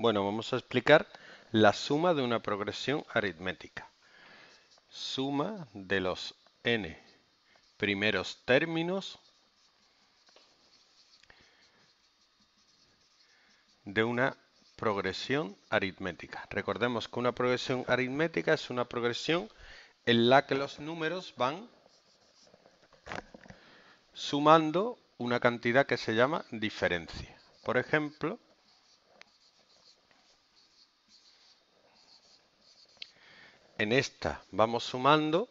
Bueno, vamos a explicar la suma de una progresión aritmética. Suma de los n primeros términos de una progresión aritmética. Recordemos que una progresión aritmética es una progresión en la que los números van sumando una cantidad que se llama diferencia. Por ejemplo, en esta vamos sumando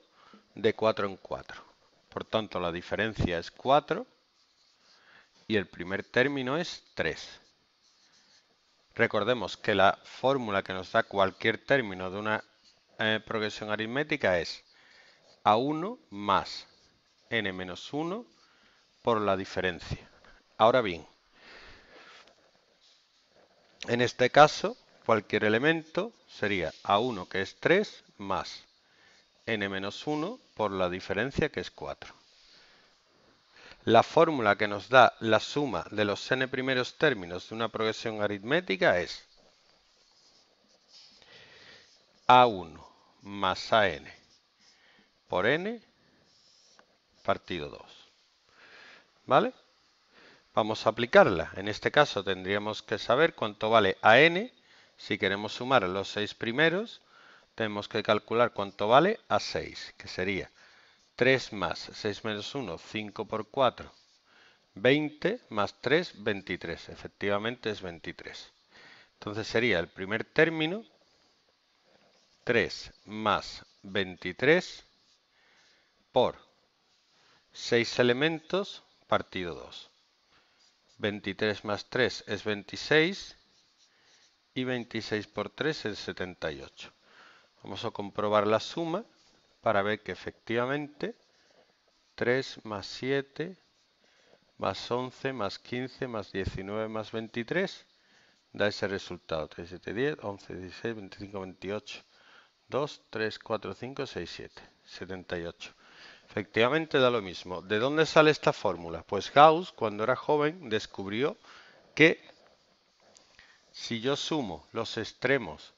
de 4 en 4. Por tanto, la diferencia es 4 y el primer término es 3. Recordemos que la fórmula que nos da cualquier término de una eh, progresión aritmética es A1 más n-1 por la diferencia. Ahora bien, en este caso, cualquier elemento sería A1, que es 3, más n-1 por la diferencia que es 4. La fórmula que nos da la suma de los n primeros términos de una progresión aritmética es a1 más an por n partido 2. ¿Vale? Vamos a aplicarla. En este caso tendríamos que saber cuánto vale a n si queremos sumar los 6 primeros tenemos que calcular cuánto vale a 6, que sería 3 más 6 menos 1, 5 por 4, 20 más 3, 23. Efectivamente es 23. Entonces sería el primer término 3 más 23 por 6 elementos partido 2. 23 más 3 es 26 y 26 por 3 es 78. Vamos a comprobar la suma para ver que efectivamente 3 más 7 más 11 más 15 más 19 más 23 da ese resultado. 3, 7, 10, 11, 16, 25, 28, 2, 3, 4, 5, 6, 7, 78. Efectivamente da lo mismo. ¿De dónde sale esta fórmula? Pues Gauss, cuando era joven, descubrió que si yo sumo los extremos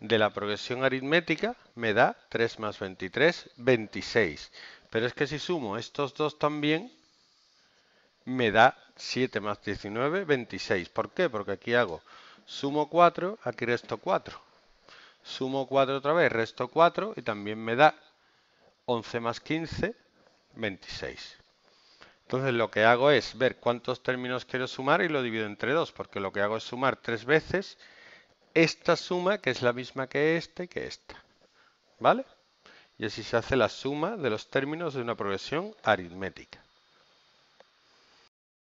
de la progresión aritmética me da 3 más 23, 26. Pero es que si sumo estos dos también, me da 7 más 19, 26. ¿Por qué? Porque aquí hago sumo 4, aquí resto 4. Sumo 4 otra vez, resto 4 y también me da 11 más 15, 26. Entonces lo que hago es ver cuántos términos quiero sumar y lo divido entre 2, porque lo que hago es sumar 3 veces esta suma que es la misma que esta y que esta. ¿Vale? Y así se hace la suma de los términos de una progresión aritmética.